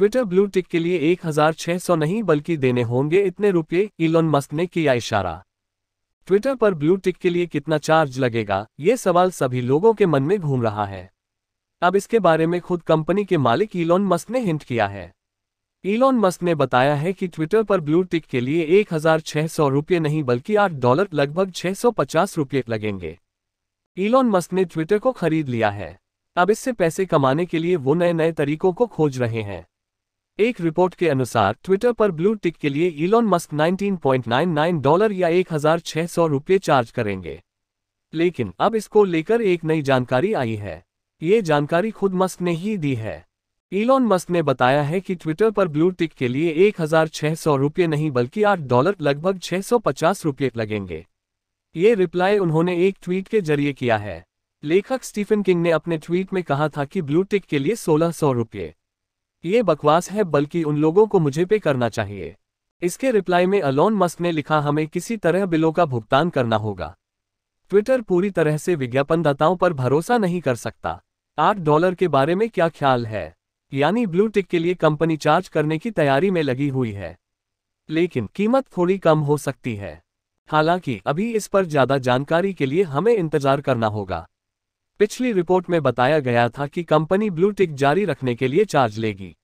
Twitter blue tick के लिए 1600 नहीं बल्कि देने होंगे इतने रुपये इलोन मस्क ने किया इशारा ट्विटर पर ब्लू टिक के लिए कितना चार्ज लगेगा ये सवाल सभी लोगों के मन में घूम रहा है अब इसके बारे में खुद कंपनी के मालिक इलोन मस्क ने हिंट किया है इलोन मस्क ने बताया है कि ट्विटर पर ब्लू टिक के लिए एक रुपये नहीं बल्कि 8 डॉलर लगभग 650 रुपये लगेंगे इलोन मस्क ने ट्विटर को खरीद लिया है अब इससे पैसे कमाने के लिए वो नए नए तरीकों को खोज रहे हैं एक रिपोर्ट के अनुसार ट्विटर पर ब्लू टिक के लिए इलॉन मस्क 19.99 डॉलर या 1,600 रुपये चार्ज करेंगे लेकिन अब इसको लेकर एक नई जानकारी आई है ये जानकारी खुद मस्क ने ही दी है इलॉन मस्क ने बताया है कि ट्विटर पर ब्लू टिक के लिए एक हजार नहीं बल्कि आठ डॉलर लगभग छह सौ लगेंगे ये रिप्लाई उन्होंने एक ट्वीट के जरिए किया है लेखक स्टीफन किंग ने अपने ट्वीट में कहा था कि ब्लू टिक के लिए सोलह सौ रुपये ये बकवास है बल्कि उन लोगों को मुझे पे करना चाहिए इसके रिप्लाई में अलोन मस्क ने लिखा हमें किसी तरह बिलों का भुगतान करना होगा ट्विटर पूरी तरह से विज्ञापनदाताओं पर भरोसा नहीं कर सकता आठ डॉलर के बारे में क्या ख्याल है यानी ब्लू टिक के लिए कंपनी चार्ज करने की तैयारी में लगी हुई है लेकिन कीमत थोड़ी कम हो सकती है हालांकि अभी इस पर ज्यादा जानकारी के लिए हमें इंतजार करना होगा पिछली रिपोर्ट में बताया गया था कि कंपनी ब्लू टिक जारी रखने के लिए चार्ज लेगी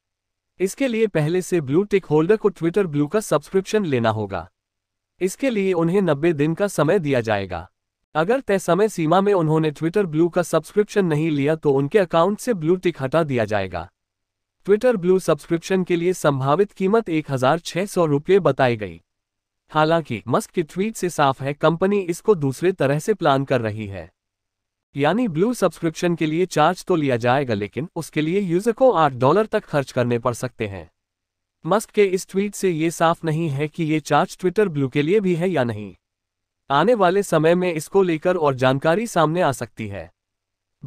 इसके लिए पहले से ब्लू टिक होल्डर को ट्विटर ब्लू का सब्सक्रिप्शन लेना होगा इसके लिए उन्हें नब्बे दिन का समय दिया जाएगा अगर तय समय सीमा में उन्होंने ट्विटर ब्लू का सब्सक्रिप्शन नहीं लिया तो उनके अकाउंट से ब्लू टिक हटा दिया जाएगा ट्विटर ब्लू सब्सक्रिप्शन के लिए संभावित कीमत एक हजार रुपये बताई गई हालांकि मस्क की ट्वीट से साफ है कंपनी इसको दूसरे तरह से प्लान कर रही है यानी ब्लू सब्सक्रिप्शन के लिए चार्ज तो लिया जाएगा लेकिन उसके लिए यूजर को आठ डॉलर तक खर्च करने पड़ सकते हैं मस्क के इस ट्वीट से ये साफ नहीं है कि ये चार्ज ट्विटर ब्लू के लिए भी है या नहीं आने वाले समय में इसको लेकर और जानकारी सामने आ सकती है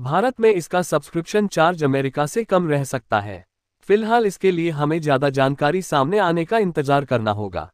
भारत में इसका सब्सक्रिप्शन चार्ज अमेरिका से कम रह सकता है फिलहाल इसके लिए हमें ज़्यादा जानकारी सामने आने का इंतजार करना होगा